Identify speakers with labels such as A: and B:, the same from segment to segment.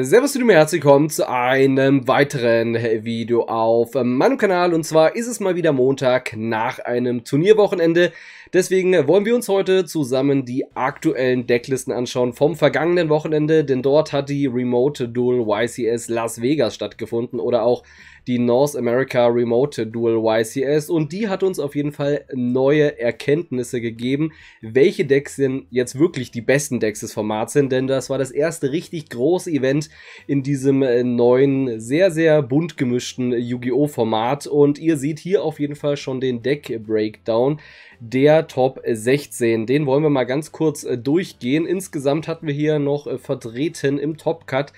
A: Servus und herzlich willkommen zu einem weiteren Video auf ähm, meinem Kanal und zwar ist es mal wieder Montag nach einem Turnierwochenende. Deswegen wollen wir uns heute zusammen die aktuellen Decklisten anschauen vom vergangenen Wochenende, denn dort hat die Remote Duel YCS Las Vegas stattgefunden oder auch die North America Remote Dual YCS und die hat uns auf jeden Fall neue Erkenntnisse gegeben, welche Decks denn jetzt wirklich die besten Decks des Formats sind, denn das war das erste richtig große Event in diesem äh, neuen, sehr, sehr bunt gemischten Yu-Gi-Oh! Format und ihr seht hier auf jeden Fall schon den Deck Breakdown der Top 16. Den wollen wir mal ganz kurz äh, durchgehen. Insgesamt hatten wir hier noch äh, vertreten im Top Cut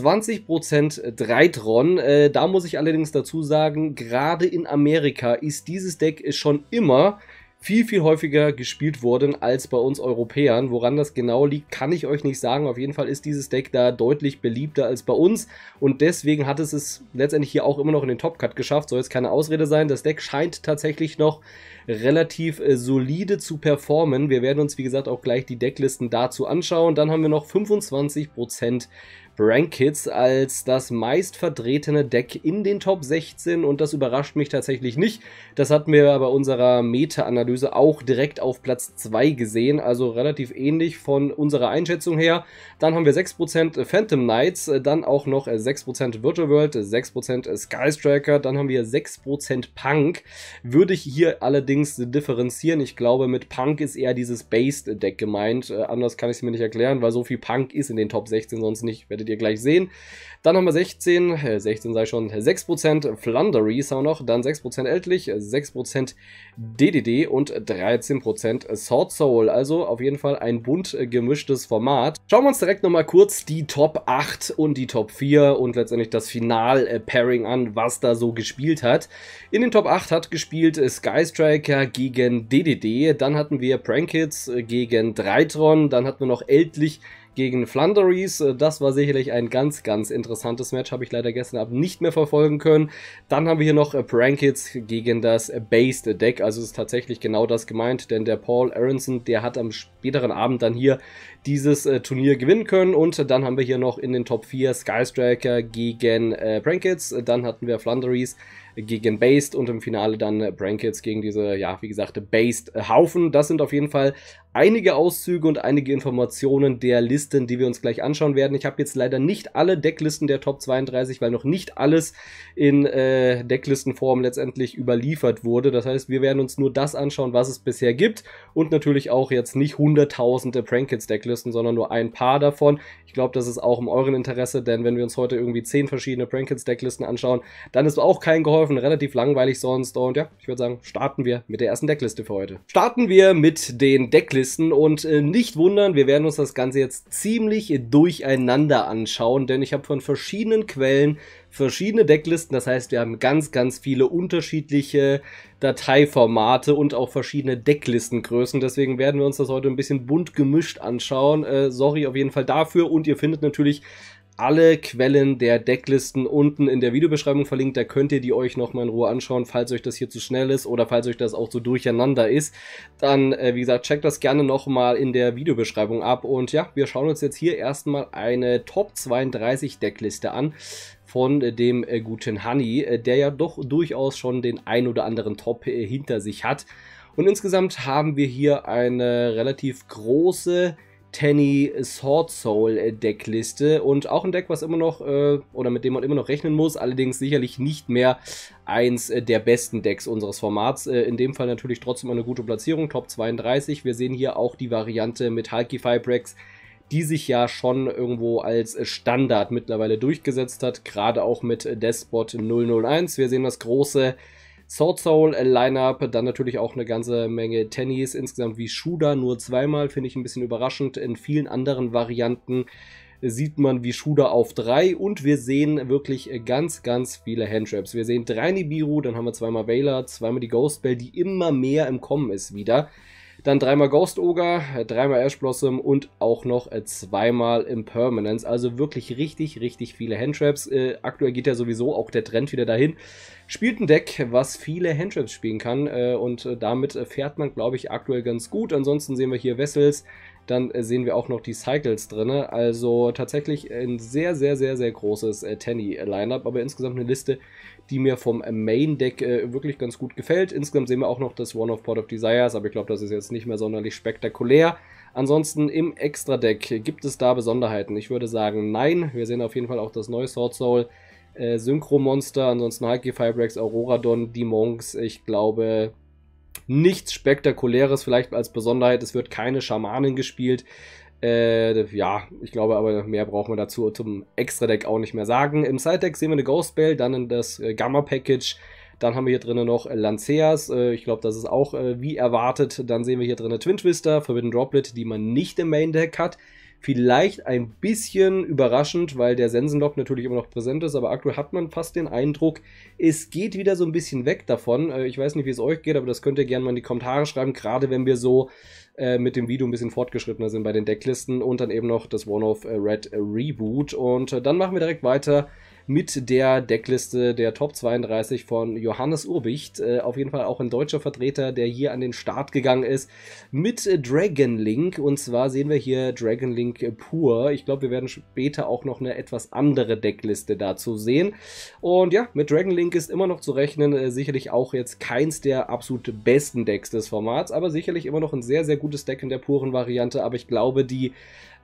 A: 20% Dreitron. Äh, da muss ich allerdings dazu sagen, gerade in Amerika ist dieses Deck schon immer viel, viel häufiger gespielt worden als bei uns Europäern. Woran das genau liegt, kann ich euch nicht sagen. Auf jeden Fall ist dieses Deck da deutlich beliebter als bei uns und deswegen hat es es letztendlich hier auch immer noch in den Top Cut geschafft. Soll jetzt keine Ausrede sein. Das Deck scheint tatsächlich noch relativ äh, solide zu performen. Wir werden uns, wie gesagt, auch gleich die Decklisten dazu anschauen. Dann haben wir noch 25% Rankits als das meist verdrehtene Deck in den Top 16 und das überrascht mich tatsächlich nicht. Das hatten wir bei unserer Meta-Analyse auch direkt auf Platz 2 gesehen, also relativ ähnlich von unserer Einschätzung her. Dann haben wir 6% Phantom Knights, dann auch noch 6% Virtual World, 6% Skystriker, dann haben wir 6% Punk. Würde ich hier allerdings differenzieren. Ich glaube, mit Punk ist eher dieses Based-Deck gemeint. Äh, anders kann ich es mir nicht erklären, weil so viel Punk ist in den Top 16 sonst nicht. Werde werdet ihr gleich sehen. Dann haben wir 16, 16 äh, sei schon, 6% Flunderies haben wir noch, dann 6% Eltlich, 6% DDD und 13% Sword Soul. Also auf jeden Fall ein bunt gemischtes Format. Schauen wir uns direkt nochmal kurz die Top 8 und die Top 4 und letztendlich das Final-Pairing äh, an, was da so gespielt hat. In den Top 8 hat gespielt äh, Sky Striker gegen DDD, dann hatten wir Prankids gegen Dreitron, dann hatten wir noch Eltlich gegen gegen Flanders. Äh, das war sicherlich ein ganz, ganz interessantes Match. Habe ich leider gestern Abend nicht mehr verfolgen können. Dann haben wir hier noch Prankits äh, gegen das Based Deck. Also ist tatsächlich genau das gemeint, denn der Paul Aronson, der hat am späteren Abend dann hier dieses äh, Turnier gewinnen können. Und dann haben wir hier noch in den Top 4 Skystriker gegen äh, Prankits. Dann hatten wir Flanders gegen Based und im Finale dann Brankets gegen diese, ja, wie gesagt, Based Haufen. Das sind auf jeden Fall einige Auszüge und einige Informationen der Listen, die wir uns gleich anschauen werden. Ich habe jetzt leider nicht alle Decklisten der Top 32, weil noch nicht alles in äh, Decklistenform letztendlich überliefert wurde. Das heißt, wir werden uns nur das anschauen, was es bisher gibt und natürlich auch jetzt nicht hunderttausende Prankits Decklisten, sondern nur ein paar davon. Ich glaube, das ist auch im in euren Interesse, denn wenn wir uns heute irgendwie zehn verschiedene Prankits Decklisten anschauen, dann ist auch kein geholfen, relativ langweilig sonst und ja, ich würde sagen, starten wir mit der ersten Deckliste für heute. Starten wir mit den Decklisten Hitlisten. Und äh, nicht wundern, wir werden uns das Ganze jetzt ziemlich durcheinander anschauen, denn ich habe von verschiedenen Quellen verschiedene Decklisten. Das heißt, wir haben ganz, ganz viele unterschiedliche Dateiformate und auch verschiedene Decklistengrößen. Deswegen werden wir uns das heute ein bisschen bunt gemischt anschauen. Äh, sorry auf jeden Fall dafür. Und ihr findet natürlich alle Quellen der Decklisten unten in der Videobeschreibung verlinkt. Da könnt ihr die euch nochmal in Ruhe anschauen, falls euch das hier zu schnell ist oder falls euch das auch zu so durcheinander ist. Dann, äh, wie gesagt, checkt das gerne nochmal in der Videobeschreibung ab. Und ja, wir schauen uns jetzt hier erstmal eine Top 32 Deckliste an von äh, dem äh, guten Honey, äh, der ja doch durchaus schon den ein oder anderen Top äh, hinter sich hat. Und insgesamt haben wir hier eine relativ große Tenny Sword Soul äh, Deckliste und auch ein Deck, was immer noch äh, oder mit dem man immer noch rechnen muss, allerdings sicherlich nicht mehr eins äh, der besten Decks unseres Formats. Äh, in dem Fall natürlich trotzdem eine gute Platzierung, Top 32. Wir sehen hier auch die Variante mit Hulky Firebreaks, die sich ja schon irgendwo als Standard mittlerweile durchgesetzt hat, gerade auch mit Despot 001. Wir sehen das große Sword Soul äh, Lineup, dann natürlich auch eine ganze Menge Tennis, insgesamt wie Shuda nur zweimal, finde ich ein bisschen überraschend. In vielen anderen Varianten sieht man wie Shuda auf drei und wir sehen wirklich ganz, ganz viele Handtraps. Wir sehen drei Nibiru, dann haben wir zweimal Veiler, zweimal die Ghost Bell, die immer mehr im Kommen ist wieder. Dann dreimal Ghost Ogre, äh, dreimal Ash Blossom und auch noch äh, zweimal Impermanence. Also wirklich richtig, richtig viele Handtraps. Äh, aktuell geht ja sowieso auch der Trend wieder dahin. Spielt ein Deck, was viele Handtraps spielen kann äh, und äh, damit fährt man, glaube ich, aktuell ganz gut. Ansonsten sehen wir hier Vessels, dann sehen wir auch noch die Cycles drin. Also tatsächlich ein sehr, sehr, sehr, sehr großes äh, Tenny-Lineup, aber insgesamt eine Liste, die mir vom Main Deck äh, wirklich ganz gut gefällt. Insgesamt sehen wir auch noch das One of Port of Desires, aber ich glaube, das ist jetzt nicht mehr sonderlich spektakulär. Ansonsten im Extra Deck gibt es da Besonderheiten. Ich würde sagen, nein. Wir sehen auf jeden Fall auch das neue Sword Soul. Äh, Synchro-Monster, ansonsten Haki, Firebreaks, Auroradon, die Monks. Ich glaube, nichts Spektakuläres, vielleicht als Besonderheit. Es wird keine Schamanin gespielt. Äh, ja, ich glaube aber mehr brauchen wir dazu zum Extra-Deck auch nicht mehr sagen. Im Side-Deck sehen wir eine Ghost Bell, dann das äh, Gamma-Package. Dann haben wir hier drinnen noch äh, Lanceas. Äh, ich glaube, das ist auch wie erwartet. Dann sehen wir hier drinnen Twin Twister, Forbidden Droplet, die man nicht im Main-Deck hat. Vielleicht ein bisschen überraschend, weil der Sensenlock natürlich immer noch präsent ist, aber aktuell hat man fast den Eindruck, es geht wieder so ein bisschen weg davon. Ich weiß nicht, wie es euch geht, aber das könnt ihr gerne mal in die Kommentare schreiben, gerade wenn wir so äh, mit dem Video ein bisschen fortgeschrittener sind bei den Decklisten und dann eben noch das One-Off äh, Red Reboot. Und äh, dann machen wir direkt weiter mit der Deckliste der Top 32 von Johannes Urbicht. Äh, auf jeden Fall auch ein deutscher Vertreter, der hier an den Start gegangen ist mit Dragon Link. Und zwar sehen wir hier Dragon Link pur. Ich glaube, wir werden später auch noch eine etwas andere Deckliste dazu sehen. Und ja, mit Dragon Link ist immer noch zu rechnen. Äh, sicherlich auch jetzt keins der absolut besten Decks des Formats, aber sicherlich immer noch ein sehr, sehr gutes Deck in der puren Variante. Aber ich glaube, die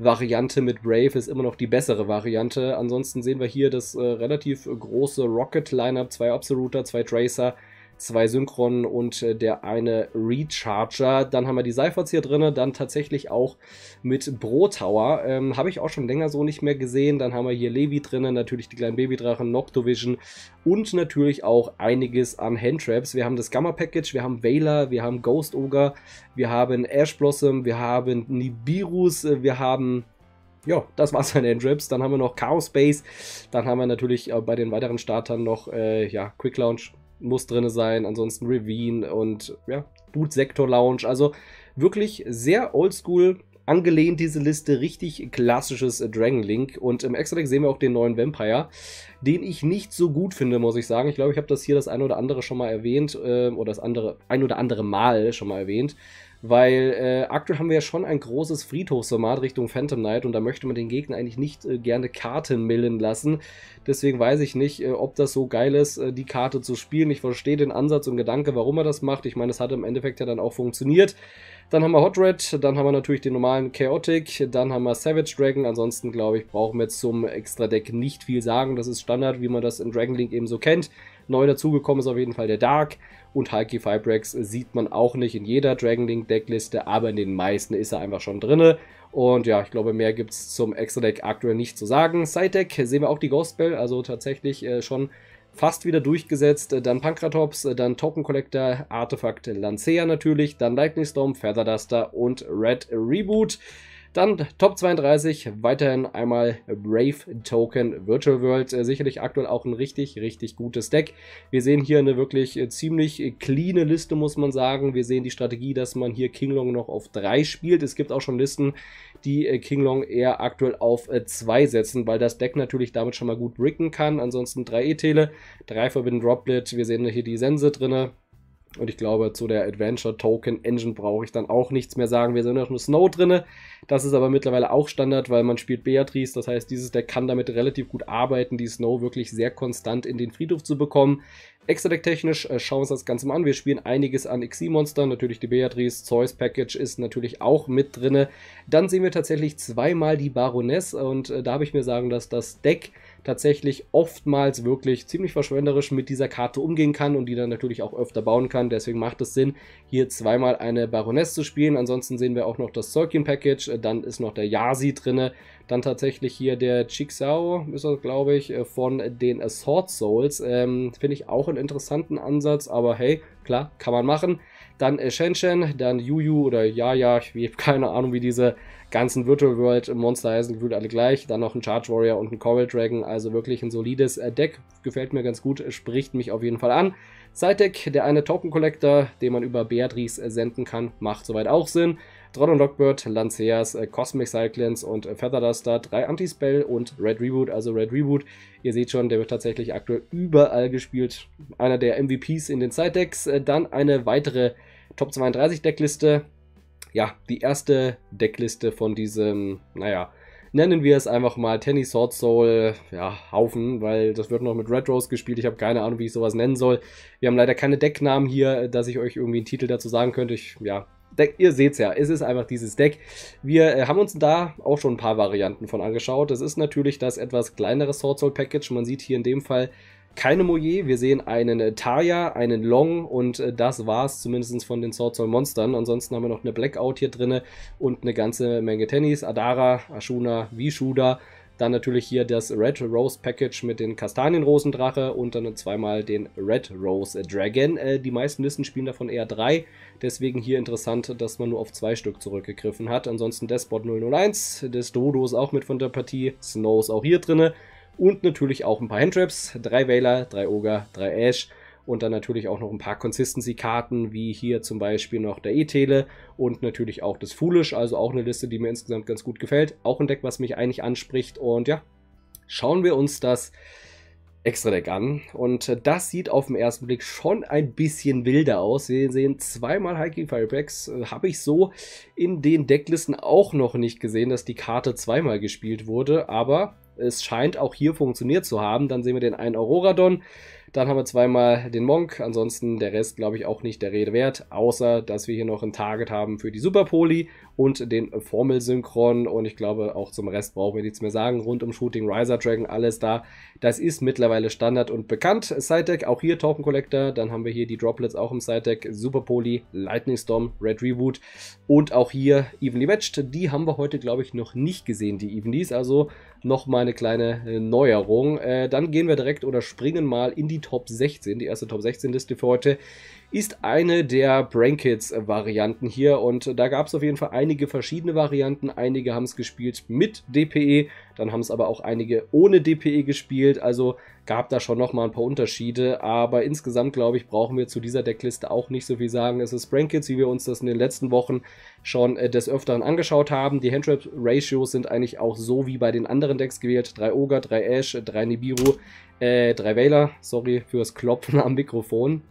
A: Variante mit Brave ist immer noch die bessere Variante. Ansonsten sehen wir hier das äh, relativ äh, große Rocket-Lineup, zwei Absoluter, zwei Tracer, zwei Synchron und äh, der eine Recharger. Dann haben wir die Seiferts hier drin, dann tatsächlich auch mit Brotower. Ähm, Habe ich auch schon länger so nicht mehr gesehen. Dann haben wir hier Levi drin, natürlich die kleinen Babydrachen, Noctovision und natürlich auch einiges an Handtraps. Wir haben das Gamma Package, wir haben Veiler, wir haben Ghost Ogre, wir haben Ash Blossom, wir haben Nibirus, äh, wir haben ja, das war's an den Drips. Dann haben wir noch Chaos Space. Dann haben wir natürlich äh, bei den weiteren Startern noch äh, ja, Quick Launch, muss drin sein, ansonsten Ravine und ja, Boot Sector Lounge. Also wirklich sehr oldschool angelehnt diese Liste, richtig klassisches Dragon Link. Und im Extra Deck sehen wir auch den neuen Vampire, den ich nicht so gut finde, muss ich sagen. Ich glaube, ich habe das hier das ein oder andere schon mal erwähnt, äh, oder das andere, ein oder andere Mal schon mal erwähnt. Weil äh, aktuell haben wir ja schon ein großes Friedhofsformat Richtung Phantom Knight und da möchte man den Gegner eigentlich nicht äh, gerne Karten millen lassen. Deswegen weiß ich nicht, äh, ob das so geil ist, äh, die Karte zu spielen. Ich verstehe den Ansatz und Gedanke, warum er das macht. Ich meine, das hat im Endeffekt ja dann auch funktioniert. Dann haben wir Hot Red, dann haben wir natürlich den normalen Chaotic, dann haben wir Savage Dragon. Ansonsten, glaube ich, brauchen wir zum Extra-Deck nicht viel sagen. Das ist Standard, wie man das in Dragon Link eben so kennt. Neu dazugekommen ist auf jeden Fall der Dark und Hulky Fibrex sieht man auch nicht in jeder Dragon Link Deckliste, aber in den meisten ist er einfach schon drinne. Und ja, ich glaube, mehr gibt es zum Extra Deck aktuell nicht zu sagen. Side Deck sehen wir auch die Ghost Bell, also tatsächlich äh, schon fast wieder durchgesetzt. Äh, dann Pankratops, äh, dann Token Collector, Artefakt Lancea natürlich, dann Lightning Storm, Feather Duster und Red Reboot. Dann Top 32, weiterhin einmal Brave Token Virtual World. Äh, sicherlich aktuell auch ein richtig, richtig gutes Deck. Wir sehen hier eine wirklich äh, ziemlich clean Liste, muss man sagen. Wir sehen die Strategie, dass man hier King Long noch auf 3 spielt. Es gibt auch schon Listen, die äh, King Long eher aktuell auf 2 setzen, weil das Deck natürlich damit schon mal gut bricken kann. Ansonsten 3 E-Tele, 3 Forbidden Droplet. Wir sehen hier die Sense drinne. Und ich glaube, zu der Adventure Token Engine brauche ich dann auch nichts mehr sagen. Wir sind ja schon Snow drinne. Das ist aber mittlerweile auch Standard, weil man spielt Beatrice. Das heißt, dieses Deck kann damit relativ gut arbeiten, die Snow wirklich sehr konstant in den Friedhof zu bekommen. Extra-Deck-technisch äh, schauen wir uns das Ganze mal an. Wir spielen einiges an XC-Monstern, natürlich die Beatrice, Zeus Package ist natürlich auch mit drinne. Dann sehen wir tatsächlich zweimal die Baroness und äh, da habe ich mir sagen, dass das Deck tatsächlich oftmals wirklich ziemlich verschwenderisch mit dieser Karte umgehen kann und die dann natürlich auch öfter bauen kann. Deswegen macht es Sinn, hier zweimal eine Baroness zu spielen. Ansonsten sehen wir auch noch das Zirkin Package, äh, dann ist noch der Yasi drinne, dann tatsächlich hier der Chixao, ist das glaube ich, äh, von den Sword Souls. Ähm, Finde ich auch einen interessanten Ansatz, aber hey, klar, kann man machen. Dann äh, Shenzhen, dann Yu Yu oder Yaya, ich habe keine Ahnung, wie diese ganzen Virtual World Monster heißen gefühlt alle gleich. Dann noch ein Charge Warrior und ein Coral Dragon. Also wirklich ein solides äh, Deck. Gefällt mir ganz gut, spricht mich auf jeden Fall an. Side Deck, der eine Token Collector, den man über Beatrice äh, senden kann, macht soweit auch Sinn. Drod äh, und Lockbird, Lanceas, Cosmic Cyclins und Feather Duster, 3 Anti-Spell und Red Reboot, also Red Reboot. Ihr seht schon, der wird tatsächlich aktuell überall gespielt. Einer der MVPs in den Side-Decks. Dann eine weitere Top 32 Deckliste ja, die erste Deckliste von diesem, naja, nennen wir es einfach mal Tenny Sword Soul ja, Haufen, weil das wird noch mit Red Rose gespielt. Ich habe keine Ahnung, wie ich sowas nennen soll. Wir haben leider keine Decknamen hier, dass ich euch irgendwie einen Titel dazu sagen könnte. Ich, ja, Deck, ihr seht's ja, es ist einfach dieses Deck. Wir äh, haben uns da auch schon ein paar Varianten von angeschaut. Das ist natürlich das etwas kleinere Sword Soul Package. Man sieht hier in dem Fall keine Moje. Wir sehen einen äh, Taya, einen Long und äh, das war's zumindest von den Sword Soul Monstern. Ansonsten haben wir noch eine Blackout hier drinne und eine ganze Menge Tennis. Adara, Ashuna, Vishuda. Dann natürlich hier das Red Rose Package mit den Kastanienrosendrache und dann zweimal den Red Rose Dragon. Äh, die meisten Listen spielen davon eher drei, deswegen hier interessant, dass man nur auf zwei Stück zurückgegriffen hat. Ansonsten Despot 001, des Dodo ist auch mit von der Partie, Snow ist auch hier drinne. Und natürlich auch ein paar Handtraps, drei Wähler, drei Ogre, drei Ash und dann natürlich auch noch ein paar Consistency-Karten, wie hier zum Beispiel noch der E-Tele und natürlich auch das Foolish, also auch eine Liste, die mir insgesamt ganz gut gefällt. Auch ein Deck, was mich eigentlich anspricht und ja, schauen wir uns das Extra-Deck an und äh, das sieht auf den ersten Blick schon ein bisschen wilder aus. Wir sehen zweimal Hiking Firebacks, äh, habe ich so in den Decklisten auch noch nicht gesehen, dass die Karte zweimal gespielt wurde, aber es scheint auch hier funktioniert zu haben. Dann sehen wir den einen Auroradon, dann haben wir zweimal den Monk. Ansonsten der Rest, glaube ich, auch nicht der Rede wert. Außer, dass wir hier noch ein Target haben für die Superpoli und den Formelsynchron. Und ich glaube, auch zum Rest brauchen wir nichts mehr sagen. Rund um Shooting Riser Dragon, alles da. Das ist mittlerweile Standard und bekannt. Side-Deck, auch hier Token Collector. Dann haben wir hier die Droplets auch im Side-Deck. Superpoli, Lightning Storm, Red Reboot und auch hier Evenly Matched. Die haben wir heute, glaube ich, noch nicht gesehen, die Evenlys. Also nochmal eine kleine Neuerung. Äh, dann gehen wir direkt oder springen mal in die Top 16, die erste Top 16-Liste für heute ist eine der Brainkids-Varianten hier und da gab es auf jeden Fall einige verschiedene Varianten. Einige haben es gespielt mit DPE, dann haben es aber auch einige ohne DPE gespielt, also gab da schon nochmal ein paar Unterschiede, aber insgesamt glaube ich, brauchen wir zu dieser Deckliste auch nicht so viel sagen. Es ist Brainkids, wie wir uns das in den letzten Wochen schon äh, des Öfteren angeschaut haben. Die Handtrap-Ratios sind eigentlich auch so wie bei den anderen Decks gewählt. 3 Ogre, 3 Ash, 3 Nibiru, äh, 3 Wähler, sorry fürs Klopfen am Mikrofon.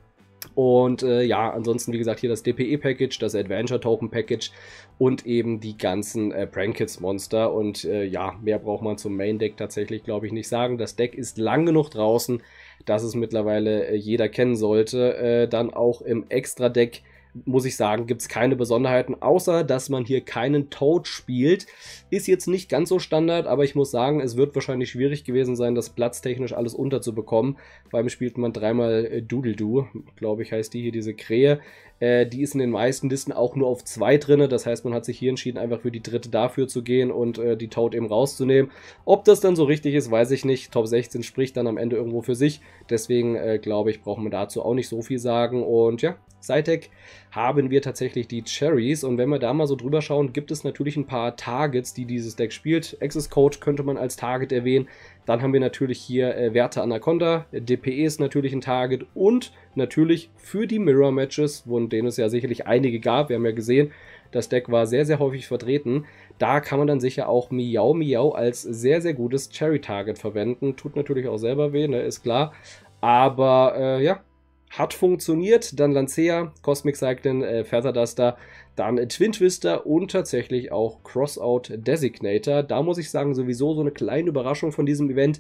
A: Und äh, ja, ansonsten, wie gesagt, hier das DPE-Package, das Adventure-Token-Package und eben die ganzen äh, Prankits-Monster. Und äh, ja, mehr braucht man zum Main-Deck tatsächlich, glaube ich, nicht sagen. Das Deck ist lang genug draußen, dass es mittlerweile äh, jeder kennen sollte. Äh, dann auch im Extra-Deck muss ich sagen, gibt es keine Besonderheiten, außer dass man hier keinen Toad spielt. Ist jetzt nicht ganz so Standard, aber ich muss sagen, es wird wahrscheinlich schwierig gewesen sein, das platztechnisch alles unterzubekommen. Vor allem spielt man dreimal äh, Doodledoo, glaube ich, heißt die hier, diese Krähe. Äh, die ist in den meisten Listen auch nur auf zwei drinne. Das heißt, man hat sich hier entschieden, einfach für die dritte dafür zu gehen und äh, die Toad eben rauszunehmen. Ob das dann so richtig ist, weiß ich nicht. Top 16 spricht dann am Ende irgendwo für sich. Deswegen äh, glaube ich, brauchen wir dazu auch nicht so viel sagen. Und ja, Cytec haben wir tatsächlich die Cherries. Und wenn wir da mal so drüber schauen, gibt es natürlich ein paar Targets, die dieses Deck spielt. Access Code könnte man als Target erwähnen. Dann haben wir natürlich hier äh, Werte Anaconda, DPE ist natürlich ein Target und natürlich für die Mirror Matches, von denen es ja sicherlich einige gab. Wir haben ja gesehen, das Deck war sehr, sehr häufig vertreten. Da kann man dann sicher auch Miau Miau als sehr, sehr gutes Cherry Target verwenden. Tut natürlich auch selber weh, ne, ist klar. Aber äh, ja, hat funktioniert. Dann Lancea, Cosmic Cycling, äh, Feather Duster, dann Twin Twister und tatsächlich auch Crossout Designator. Da muss ich sagen, sowieso so eine kleine Überraschung von diesem Event.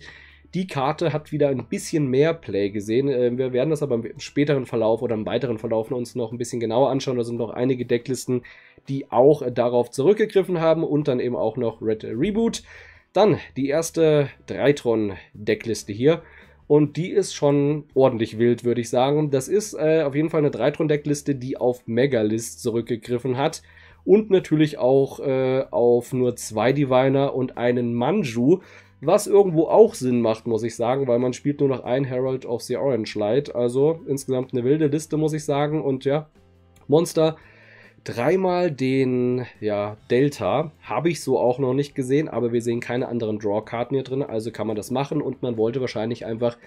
A: Die Karte hat wieder ein bisschen mehr Play gesehen. Äh, wir werden das aber im späteren Verlauf oder im weiteren Verlauf uns noch ein bisschen genauer anschauen. Da sind noch einige Decklisten, die auch darauf zurückgegriffen haben und dann eben auch noch Red Reboot. Dann die erste Dreitron-Deckliste hier. Und die ist schon ordentlich wild, würde ich sagen. Das ist äh, auf jeden Fall eine Dreitron-Deckliste, die auf Megalist zurückgegriffen hat. Und natürlich auch äh, auf nur zwei Diviner und einen Manju. Was irgendwo auch Sinn macht, muss ich sagen, weil man spielt nur noch ein Herald of the Orange Light. Also insgesamt eine wilde Liste, muss ich sagen. Und ja, Monster dreimal den ja, Delta. Habe ich so auch noch nicht gesehen, aber wir sehen keine anderen Draw-Karten hier drin, also kann man das machen und man wollte wahrscheinlich einfach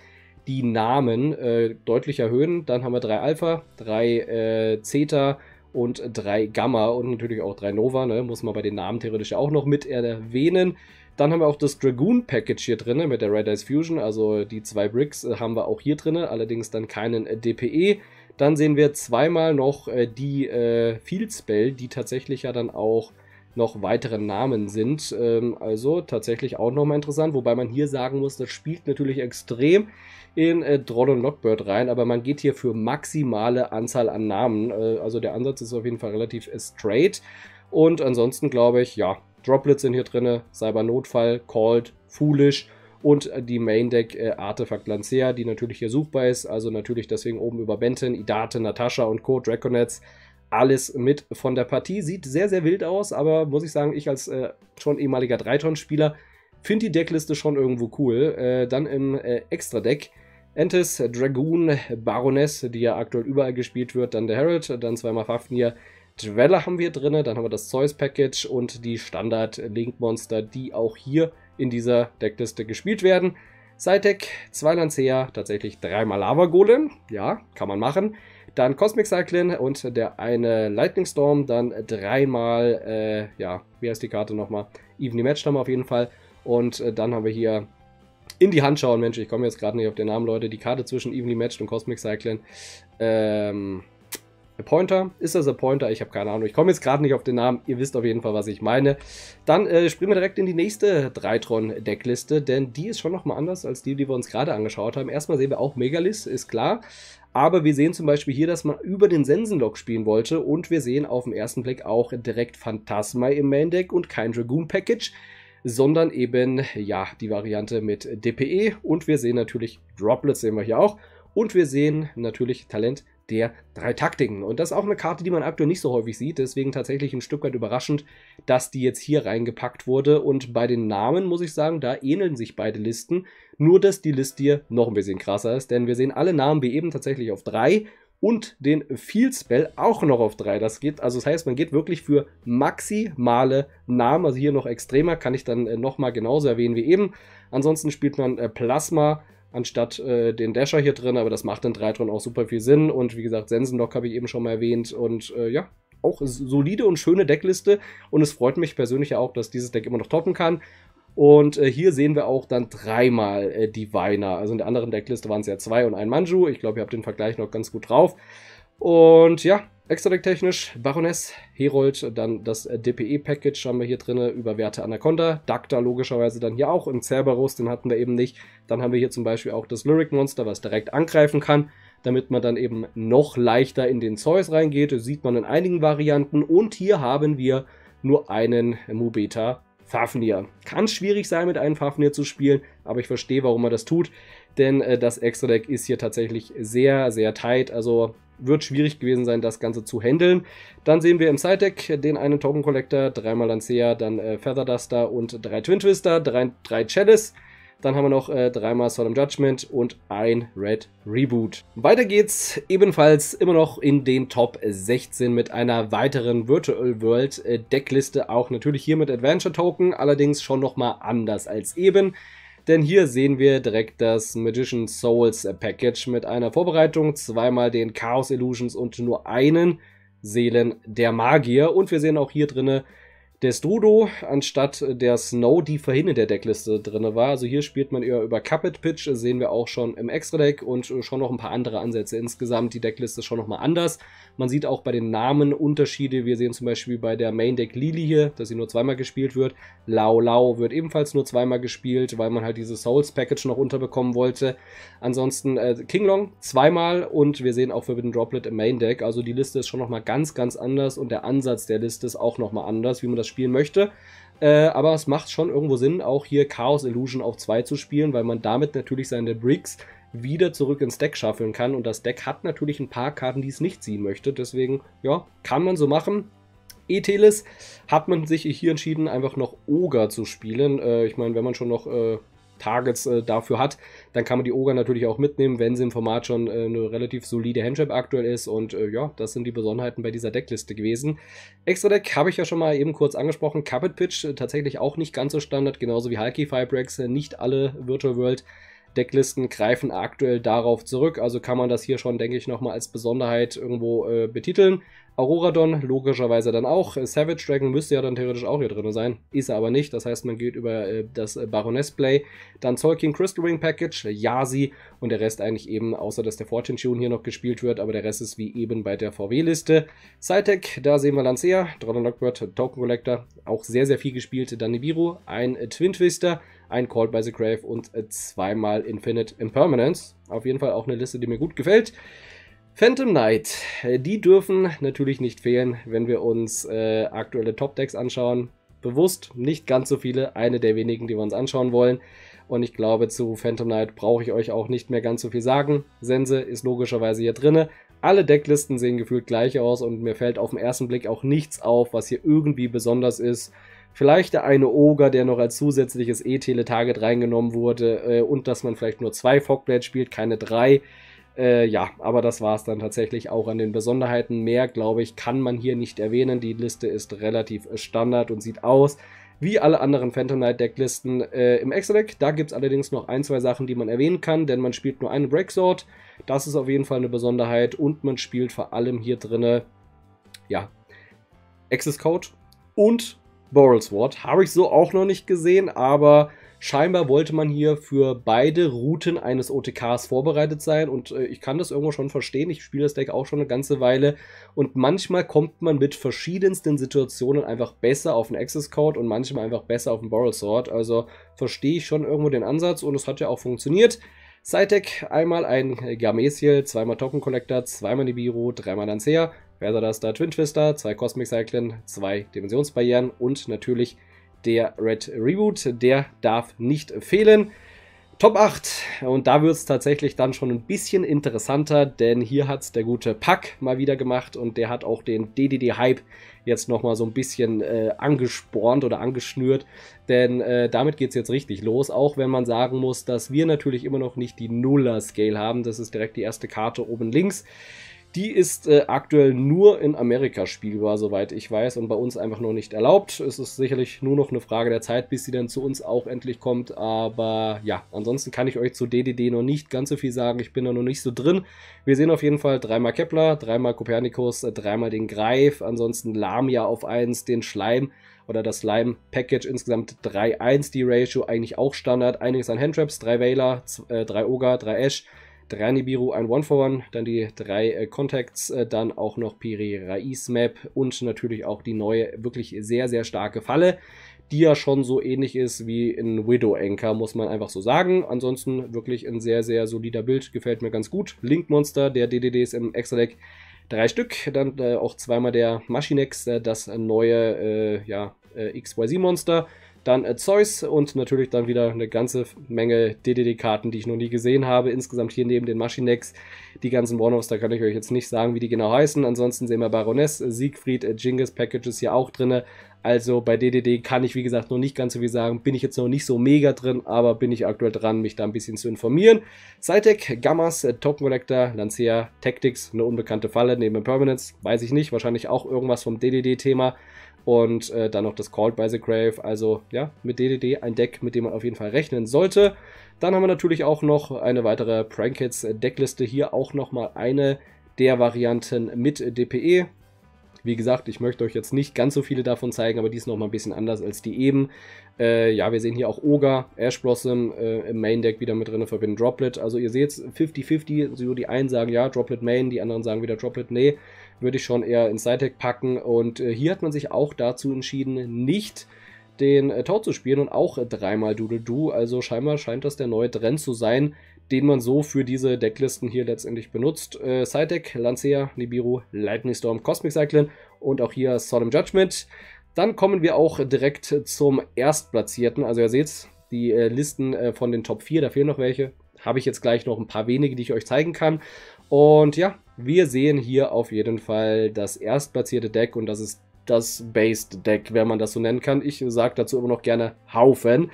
A: die Namen äh, deutlich erhöhen. Dann haben wir drei Alpha, drei äh, Zeta und drei Gamma und natürlich auch drei Nova, ne? muss man bei den Namen theoretisch auch noch mit erwähnen. Dann haben wir auch das Dragoon Package hier drin mit der Red Eyes Fusion, also die zwei Bricks äh, haben wir auch hier drin, allerdings dann keinen äh, DPE. Dann sehen wir zweimal noch äh, die äh, Field Spell, die tatsächlich ja dann auch noch weitere Namen sind. Ähm, also tatsächlich auch nochmal interessant, wobei man hier sagen muss, das spielt natürlich extrem in äh, Droll und Lockbird rein, aber man geht hier für maximale Anzahl an Namen. Äh, also der Ansatz ist auf jeden Fall relativ straight. Und ansonsten glaube ich, ja, Droplets sind hier drin, Cyber Notfall, Called, Foolish und äh, die Main Deck äh, Artefakt Lancea, die natürlich hier suchbar ist. Also natürlich deswegen oben über Benton, Idate, Natascha und Co. Draconets. Alles mit von der Partie. Sieht sehr, sehr wild aus, aber muss ich sagen, ich als äh, schon ehemaliger Dreiton-Spieler finde die Deckliste schon irgendwo cool. Äh, dann im äh, Extra-Deck Entes, Dragoon, Baroness, die ja aktuell überall gespielt wird, dann der Herald, dann zweimal Fafnir, Dweller haben wir drin, dann haben wir das Zeus Package und die Standard Link Monster, die auch hier in dieser Deckliste gespielt werden. Psytec, zwei Lancea, tatsächlich dreimal Lava Golem. Ja, kann man machen. Dann Cosmic Cycling und der eine Lightning Storm. Dann dreimal, äh, ja, wie heißt die Karte nochmal? Evenly Match haben wir auf jeden Fall. Und äh, dann haben wir hier in die Hand schauen. Mensch, ich komme jetzt gerade nicht auf den Namen, Leute. Die Karte zwischen Evenly Matched und Cosmic Cycling. Ähm, der Pointer, ist das ein Pointer? Ich habe keine Ahnung. Ich komme jetzt gerade nicht auf den Namen. Ihr wisst auf jeden Fall, was ich meine. Dann äh, springen wir direkt in die nächste Dreitron-Deckliste, denn die ist schon nochmal anders als die, die wir uns gerade angeschaut haben. Erstmal sehen wir auch Megalis, ist klar. Aber wir sehen zum Beispiel hier, dass man über den Sensenlock spielen wollte und wir sehen auf den ersten Blick auch direkt Phantasma im Main Deck und kein Dragoon Package, sondern eben, ja, die Variante mit DPE und wir sehen natürlich Droplets sehen wir hier auch und wir sehen natürlich Talent der drei Taktiken. Und das ist auch eine Karte, die man aktuell nicht so häufig sieht, deswegen tatsächlich ein Stück weit überraschend, dass die jetzt hier reingepackt wurde. Und bei den Namen muss ich sagen, da ähneln sich beide Listen, nur dass die Liste hier noch ein bisschen krasser ist, denn wir sehen alle Namen wie eben tatsächlich auf drei und den Field Spell auch noch auf 3. Das geht, also das heißt, man geht wirklich für maximale Namen, also hier noch extremer, kann ich dann äh, nochmal genauso erwähnen wie eben. Ansonsten spielt man äh, Plasma, anstatt äh, den Dasher hier drin, aber das macht in Dreiton auch super viel Sinn. Und wie gesagt, Sensenlock habe ich eben schon mal erwähnt. Und äh, ja, auch solide und schöne Deckliste. Und es freut mich persönlich ja auch, dass dieses Deck immer noch toppen kann. Und äh, hier sehen wir auch dann dreimal äh, Diviner. Also in der anderen Deckliste waren es ja zwei und ein Manju. Ich glaube, ihr habt den Vergleich noch ganz gut drauf. Und ja, Exodeck-technisch Baroness, Herold, dann das DPE-Package haben wir hier drin über Werte Anaconda, Dacta logischerweise dann hier auch im Cerberus, den hatten wir eben nicht. Dann haben wir hier zum Beispiel auch das Lyric-Monster, was direkt angreifen kann, damit man dann eben noch leichter in den Zeus reingeht. Das sieht man in einigen Varianten. Und hier haben wir nur einen Mubeta Fafnir. Kann schwierig sein, mit einem Fafnir zu spielen, aber ich verstehe, warum man das tut, denn äh, das Extra-Deck ist hier tatsächlich sehr, sehr tight. Also wird schwierig gewesen sein, das Ganze zu handeln. Dann sehen wir im Side-Deck den einen Token Collector, dreimal Lancea, dann äh, Feather Duster und drei Twin Twister, drei, drei Chalice. Dann haben wir noch äh, dreimal Solemn Judgment und ein Red Reboot. Weiter geht's ebenfalls immer noch in den Top 16 mit einer weiteren Virtual World äh, Deckliste. Auch natürlich hier mit Adventure Token, allerdings schon nochmal anders als eben. Denn hier sehen wir direkt das Magician Souls Package mit einer Vorbereitung, zweimal den Chaos Illusions und nur einen Seelen der Magier. Und wir sehen auch hier drinne des Dodo anstatt der Snow, die vorhin in der Deckliste drin war. Also hier spielt man eher über Cuphead Pitch, äh, sehen wir auch schon im Extra-Deck und äh, schon noch ein paar andere Ansätze. Insgesamt die Deckliste ist schon nochmal anders. Man sieht auch bei den Namen Unterschiede. Wir sehen zum Beispiel bei der Main-Deck Lili hier, dass sie nur zweimal gespielt wird. Lao Lao wird ebenfalls nur zweimal gespielt, weil man halt dieses Souls-Package noch unterbekommen wollte. Ansonsten äh, King Long zweimal und wir sehen auch Forbidden Droplet im Main-Deck. Also die Liste ist schon nochmal ganz, ganz anders und der Ansatz der Liste ist auch nochmal anders, wie man das spielen möchte. Äh, aber es macht schon irgendwo Sinn, auch hier Chaos Illusion auf 2 zu spielen, weil man damit natürlich seine Bricks wieder zurück ins Deck schaffeln kann. Und das Deck hat natürlich ein paar Karten, die es nicht ziehen möchte. Deswegen, ja, kann man so machen. Etelis hat man sich hier entschieden, einfach noch Ogre zu spielen. Äh, ich meine, wenn man schon noch äh, Targets äh, dafür hat, dann kann man die Ogre natürlich auch mitnehmen, wenn sie im Format schon äh, eine relativ solide Handshap aktuell ist. Und äh, ja, das sind die Besonderheiten bei dieser Deckliste gewesen. Extra Deck habe ich ja schon mal eben kurz angesprochen. Carpet Pitch äh, tatsächlich auch nicht ganz so Standard, genauso wie Hulky Firebreaks. Äh, nicht alle Virtual World Decklisten greifen aktuell darauf zurück. Also kann man das hier schon, denke ich, nochmal als Besonderheit irgendwo äh, betiteln. Auroradon logischerweise dann auch. Savage Dragon müsste ja dann theoretisch auch hier drin sein. Ist er aber nicht. Das heißt, man geht über äh, das äh, Baroness Play. Dann Zolkin Crystal Ring Package, äh, Yasi und der Rest eigentlich eben, außer dass der Fortune Tune hier noch gespielt wird, aber der Rest ist wie eben bei der VW-Liste. Cytec, da sehen wir Lancea, Dronner Lockbird, Token Collector, auch sehr, sehr viel gespielt. Dann Nibiru, ein äh, Twin Twister, ein Called by the Grave und zweimal Infinite Impermanence. Auf jeden Fall auch eine Liste, die mir gut gefällt. Phantom Knight, äh, die dürfen natürlich nicht fehlen, wenn wir uns äh, aktuelle Top-Decks anschauen. Bewusst nicht ganz so viele, eine der wenigen, die wir uns anschauen wollen. Und ich glaube, zu Phantom Knight brauche ich euch auch nicht mehr ganz so viel sagen. Sense ist logischerweise hier drinne. Alle Decklisten sehen gefühlt gleich aus und mir fällt auf den ersten Blick auch nichts auf, was hier irgendwie besonders ist. Vielleicht der eine Ogre, der noch als zusätzliches E-Tele-Target reingenommen wurde äh, und dass man vielleicht nur zwei Fogblade spielt, keine drei. Äh, ja, aber das war es dann tatsächlich auch an den Besonderheiten. Mehr, glaube ich, kann man hier nicht erwähnen. Die Liste ist relativ äh, standard und sieht aus wie alle anderen Phantom Knight Decklisten äh, im Extra-Deck. Da gibt es allerdings noch ein, zwei Sachen, die man erwähnen kann, denn man spielt nur eine Breaksword. Das ist auf jeden Fall eine Besonderheit und man spielt vor allem hier drinne, ja, Access Code und Boral Sword. Habe ich so auch noch nicht gesehen, aber Scheinbar wollte man hier für beide Routen eines OTKs vorbereitet sein und äh, ich kann das irgendwo schon verstehen. Ich spiele das Deck auch schon eine ganze Weile und manchmal kommt man mit verschiedensten Situationen einfach besser auf den Access Code und manchmal einfach besser auf den Borrow Sword. Also verstehe ich schon irgendwo den Ansatz und es hat ja auch funktioniert. Sidec einmal ein Gamesiel, zweimal Token Collector, zweimal Nibiru, dreimal Lancea, das da Twin Twister, zwei Cosmic Cyclen, zwei Dimensionsbarrieren und natürlich der Red Reboot. Der darf nicht fehlen. Top 8. Und da wird es tatsächlich dann schon ein bisschen interessanter, denn hier hat es der gute Pack mal wieder gemacht und der hat auch den DDD-Hype jetzt nochmal so ein bisschen äh, angespornt oder angeschnürt. Denn äh, damit geht es jetzt richtig los, auch wenn man sagen muss, dass wir natürlich immer noch nicht die Nuller-Scale haben. Das ist direkt die erste Karte oben links. Die ist äh, aktuell nur in Amerika spielbar, soweit ich weiß, und bei uns einfach noch nicht erlaubt. Es ist sicherlich nur noch eine Frage der Zeit, bis sie dann zu uns auch endlich kommt. Aber ja, ansonsten kann ich euch zu DDD noch nicht ganz so viel sagen. Ich bin da noch nicht so drin. Wir sehen auf jeden Fall dreimal Kepler, dreimal Kopernikus, äh, dreimal den Greif, ansonsten Lamia auf 1, den Schleim oder das Slime Package insgesamt 3-1 die Ratio, eigentlich auch Standard. Einiges an Handtraps, 3 Veiler, 3 Ogre, 3 Ash drei Nibiru, ein One for One, dann die drei äh, Contacts, äh, dann auch noch Piri Raiz Map und natürlich auch die neue, wirklich sehr, sehr starke Falle, die ja schon so ähnlich ist wie ein Widow Anchor, muss man einfach so sagen. Ansonsten wirklich ein sehr, sehr solider Bild, gefällt mir ganz gut. Link Monster, der DDD ist im Extra Deck. Drei Stück, dann äh, auch zweimal der Maschinex, äh, das neue äh, ja, äh, XYZ-Monster. Dann äh, Zeus und natürlich dann wieder eine ganze Menge DDD-Karten, die ich noch nie gesehen habe. Insgesamt hier neben den Maschinex, die ganzen one da kann ich euch jetzt nicht sagen, wie die genau heißen. Ansonsten sehen wir Baroness, Siegfried, äh, Genghis Packages hier auch drin. Also bei DDD kann ich, wie gesagt, noch nicht ganz so viel sagen. Bin ich jetzt noch nicht so mega drin, aber bin ich aktuell dran, mich da ein bisschen zu informieren. Cytec, Gammas, äh, Token Collector, Lancia, Tactics, eine unbekannte Falle neben Permanence, weiß ich nicht. Wahrscheinlich auch irgendwas vom DDD-Thema. Und äh, dann noch das Called by the Grave. Also ja, mit DDD ein Deck, mit dem man auf jeden Fall rechnen sollte. Dann haben wir natürlich auch noch eine weitere Prankits Deckliste. Hier auch nochmal eine der Varianten mit DPE. Wie gesagt, ich möchte euch jetzt nicht ganz so viele davon zeigen, aber die ist nochmal ein bisschen anders als die eben. Äh, ja, wir sehen hier auch Ogre, Ash Blossom äh, im Main Deck wieder mit drin, verbinden Droplet. Also ihr seht es, 50-50, so die einen sagen ja, Droplet Main, die anderen sagen wieder Droplet nee würde ich schon eher in Sidetech packen. Und äh, hier hat man sich auch dazu entschieden, nicht den äh, Toad zu spielen und auch äh, dreimal Doodle Do. Also scheinbar scheint das der neue Trend zu sein, den man so für diese Decklisten hier letztendlich benutzt. Äh, Sidedeck, Lancea, Nibiru, Lightning Storm, Cosmic Cycling und auch hier Solemn Judgment. Dann kommen wir auch direkt zum Erstplatzierten. Also ihr seht die äh, Listen äh, von den Top 4, da fehlen noch welche. Habe ich jetzt gleich noch ein paar wenige, die ich euch zeigen kann. Und ja, wir sehen hier auf jeden Fall das erstplatzierte Deck und das ist das Based Deck, wenn man das so nennen kann. Ich sage dazu immer noch gerne Haufen.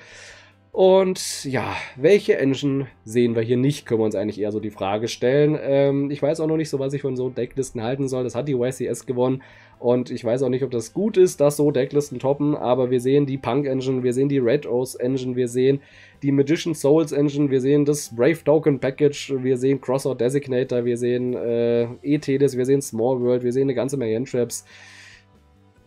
A: Und ja, welche Engine sehen wir hier nicht, können wir uns eigentlich eher so die Frage stellen. Ähm, ich weiß auch noch nicht so, was ich von so Decklisten halten soll. Das hat die YCS gewonnen. Und ich weiß auch nicht, ob das gut ist, dass so Decklisten toppen, aber wir sehen die Punk Engine, wir sehen die Red Rose Engine, wir sehen die Magician Souls Engine, wir sehen das Brave Token Package, wir sehen Crossout Designator, wir sehen äh, ETDs, wir sehen Small World, wir sehen eine ganze Menge Entraps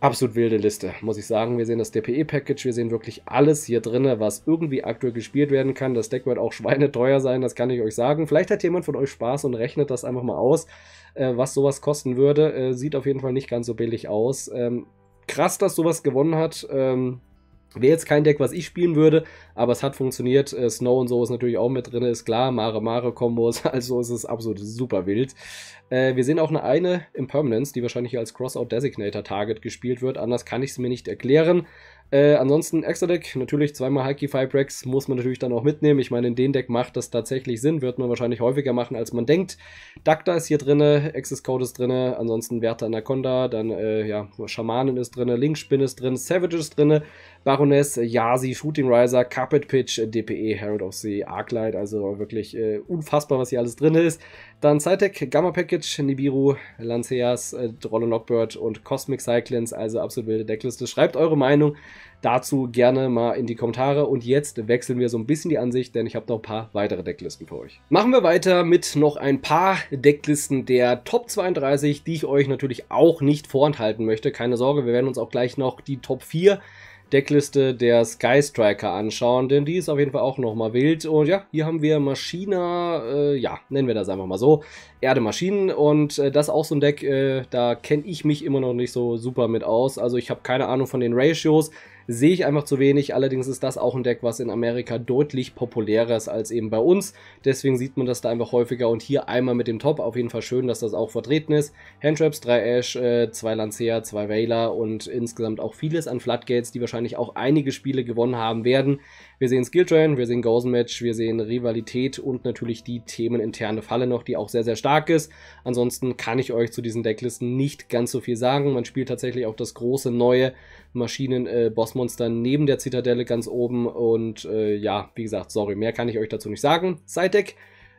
A: absolut wilde Liste, muss ich sagen. Wir sehen das DPE-Package, wir sehen wirklich alles hier drin, was irgendwie aktuell gespielt werden kann. Das Deck wird auch schweineteuer sein, das kann ich euch sagen. Vielleicht hat jemand von euch Spaß und rechnet das einfach mal aus, äh, was sowas kosten würde. Äh, sieht auf jeden Fall nicht ganz so billig aus. Ähm, krass, dass sowas gewonnen hat. Ähm, Wäre jetzt kein Deck, was ich spielen würde, aber es hat funktioniert. Äh, Snow und so ist natürlich auch mit drin, ist klar. Mare-Mare-Kombos, also ist es absolut super wild. Äh, wir sehen auch eine, eine Impermanence, die wahrscheinlich als Crossout-Designator-Target gespielt wird. Anders kann ich es mir nicht erklären. Äh, ansonsten Extra-Deck, natürlich zweimal Hikey Firebrax muss man natürlich dann auch mitnehmen. Ich meine, in dem Deck macht das tatsächlich Sinn, wird man wahrscheinlich häufiger machen, als man denkt. Dakta ist hier drinne, Access Code ist drinne, ansonsten Werte Anaconda, dann äh, ja, Schamanen ist drinne, Linkspin ist drin, Savage ist drinne. Baroness, äh, Yasi, Shooting Riser, Carpet Pitch, äh, DPE, Herald of the Arclight, also wirklich äh, unfassbar, was hier alles drin ist. Dann Cytec, Gamma Package, Nibiru, Lanceas, äh, Drolle Knockbird und Cosmic Cyclins, also absolut wilde Deckliste. Schreibt eure Meinung dazu gerne mal in die Kommentare und jetzt wechseln wir so ein bisschen die Ansicht, denn ich habe noch ein paar weitere Decklisten für euch. Machen wir weiter mit noch ein paar Decklisten der Top 32, die ich euch natürlich auch nicht vorenthalten möchte. Keine Sorge, wir werden uns auch gleich noch die Top 4 Deckliste der Sky Striker anschauen, denn die ist auf jeden Fall auch nochmal wild. Und ja, hier haben wir Maschine, äh, ja, nennen wir das einfach mal so, Erdemaschinen und äh, das ist auch so ein Deck, äh, da kenne ich mich immer noch nicht so super mit aus. Also ich habe keine Ahnung von den Ratios sehe ich einfach zu wenig. Allerdings ist das auch ein Deck, was in Amerika deutlich populärer ist als eben bei uns. Deswegen sieht man das da einfach häufiger und hier einmal mit dem Top. Auf jeden Fall schön, dass das auch vertreten ist. Handtraps, 3 Ash, 2 äh, Lancea, 2 Veiler und insgesamt auch vieles an Floodgates, die wahrscheinlich auch einige Spiele gewonnen haben werden. Wir sehen Skill Train, wir sehen Gozen Match, wir sehen Rivalität und natürlich die themeninterne Falle noch, die auch sehr, sehr stark ist. Ansonsten kann ich euch zu diesen Decklisten nicht ganz so viel sagen. Man spielt tatsächlich auch das große neue Maschinen-Bossmonster äh, neben der Zitadelle ganz oben. Und äh, ja, wie gesagt, sorry, mehr kann ich euch dazu nicht sagen. Sidedeck.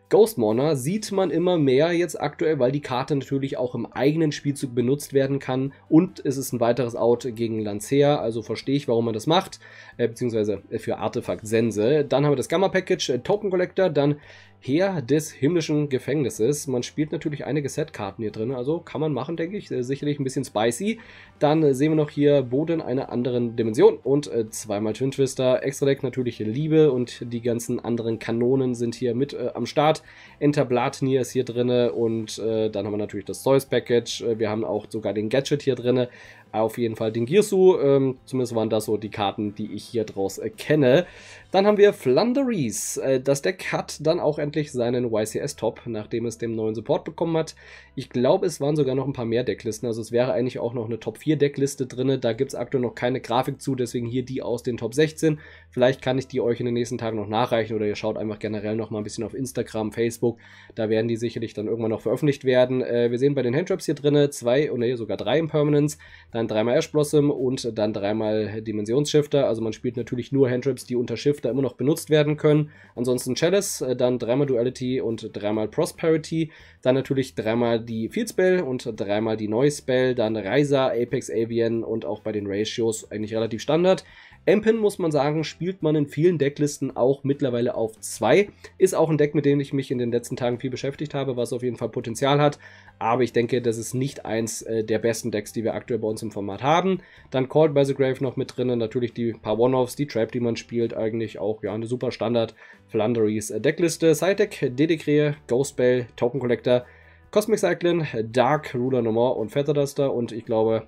A: Ghost Mourner sieht man immer mehr jetzt aktuell, weil die Karte natürlich auch im eigenen Spielzug benutzt werden kann und es ist ein weiteres Out gegen Lancea, also verstehe ich, warum man das macht, äh, beziehungsweise äh, für Artefakt Sense. Dann haben wir das Gamma Package, äh, Token Collector, dann Heer des himmlischen Gefängnisses. Man spielt natürlich einige Setkarten hier drin, also kann man machen, denke ich. Äh, sicherlich ein bisschen spicy. Dann äh, sehen wir noch hier Boden einer anderen Dimension und äh, zweimal Twin Twister. Extra Deck natürlich Liebe und die ganzen anderen Kanonen sind hier mit äh, am Start. Enterblatnir ist hier drin und äh, dann haben wir natürlich das Zeus Package. Wir haben auch sogar den Gadget hier drin auf jeden Fall den Girsu. Ähm, zumindest waren das so die Karten, die ich hier draus äh, kenne. Dann haben wir Flunderies. Äh, das Deck hat dann auch endlich seinen YCS-Top, nachdem es den neuen Support bekommen hat. Ich glaube, es waren sogar noch ein paar mehr Decklisten. Also es wäre eigentlich auch noch eine Top-4-Deckliste drin. Da gibt es aktuell noch keine Grafik zu, deswegen hier die aus den Top 16. Vielleicht kann ich die euch in den nächsten Tagen noch nachreichen oder ihr schaut einfach generell noch mal ein bisschen auf Instagram, Facebook. Da werden die sicherlich dann irgendwann noch veröffentlicht werden. Äh, wir sehen bei den Handtraps hier drin zwei, oder oh nee, sogar drei Impermanents. Dann dann dreimal Ash Blossom und dann dreimal Dimensionsshifter. Also man spielt natürlich nur Handtrips, die unter Shifter immer noch benutzt werden können. Ansonsten Chalice, äh, dann dreimal Duality und dreimal Prosperity. Dann natürlich dreimal die Field Spell und dreimal die Noise Spell. Dann Reiser, Apex Avian und auch bei den Ratios eigentlich relativ Standard. Empin, muss man sagen, spielt man in vielen Decklisten auch mittlerweile auf 2. Ist auch ein Deck, mit dem ich mich in den letzten Tagen viel beschäftigt habe, was auf jeden Fall Potenzial hat. Aber ich denke, das ist nicht eins äh, der besten Decks, die wir aktuell bei uns im Format haben. Dann Called by the Grave noch mit drinnen, natürlich die paar One-Offs, die Trap, die man spielt, eigentlich auch ja eine super Standard Flanderies äh, Deckliste. Sidedeck, Dedekrähe, Ghost Bell, Token Collector, Cosmic Cyclin, Dark Ruler No More und Feather Duster und ich glaube,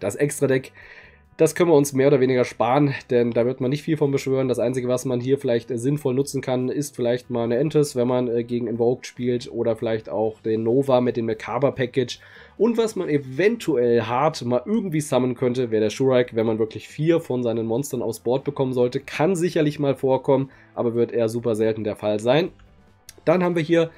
A: das Extra Deck das können wir uns mehr oder weniger sparen, denn da wird man nicht viel von beschwören. Das Einzige, was man hier vielleicht äh, sinnvoll nutzen kann, ist vielleicht mal eine Entes, wenn man äh, gegen Invoked spielt oder vielleicht auch den Nova mit dem Macabre Package. Und was man eventuell hart mal irgendwie summen könnte, wäre der Shurak, wenn man wirklich vier von seinen Monstern aufs Board bekommen sollte. Kann sicherlich mal vorkommen, aber wird eher super selten der Fall sein. Dann haben wir hier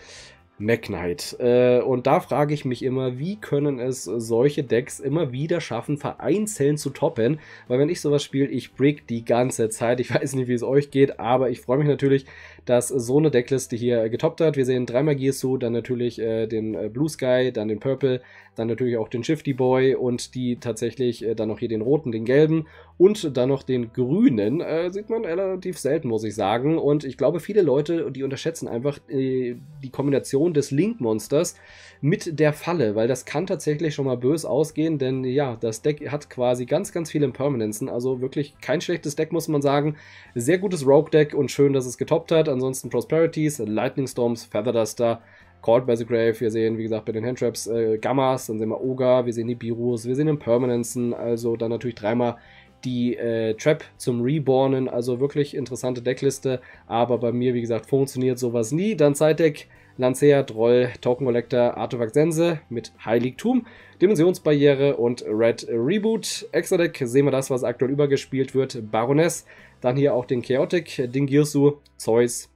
A: McKnight. Äh, und da frage ich mich immer, wie können es solche Decks immer wieder schaffen, vereinzelt zu toppen? Weil wenn ich sowas spiele, ich brick die ganze Zeit. Ich weiß nicht, wie es euch geht, aber ich freue mich natürlich, dass so eine Deckliste hier getoppt hat. Wir sehen dreimal Gears Gearsu, dann natürlich äh, den äh, Blue Sky, dann den Purple, dann natürlich auch den Shifty Boy und die tatsächlich äh, dann noch hier den roten, den gelben und dann noch den grünen. Äh, sieht man relativ selten, muss ich sagen. Und ich glaube, viele Leute, die unterschätzen einfach äh, die Kombination des Link-Monsters mit der Falle, weil das kann tatsächlich schon mal bös ausgehen, denn ja, das Deck hat quasi ganz, ganz viele Impermanenzen. Also wirklich kein schlechtes Deck, muss man sagen. Sehr gutes Rogue-Deck und schön, dass es getoppt hat ansonsten Prosperities, Lightning Storms, Feather Duster, Called by the Grave, wir sehen, wie gesagt, bei den Handtraps äh, Gammas, dann sehen wir Ogre, wir sehen die Birus, wir sehen den Permanenzen, also dann natürlich dreimal die äh, Trap zum Rebornen, also wirklich interessante Deckliste, aber bei mir, wie gesagt, funktioniert sowas nie. Dann Side-Deck, Lancea, Droll, Token Collector, Artefakt Sense mit Heiligtum, Dimensionsbarriere und Red Reboot. Extra Deck sehen wir das, was aktuell übergespielt wird, Baroness, dann hier auch den Chaotic, äh, den Girsu, Zeus,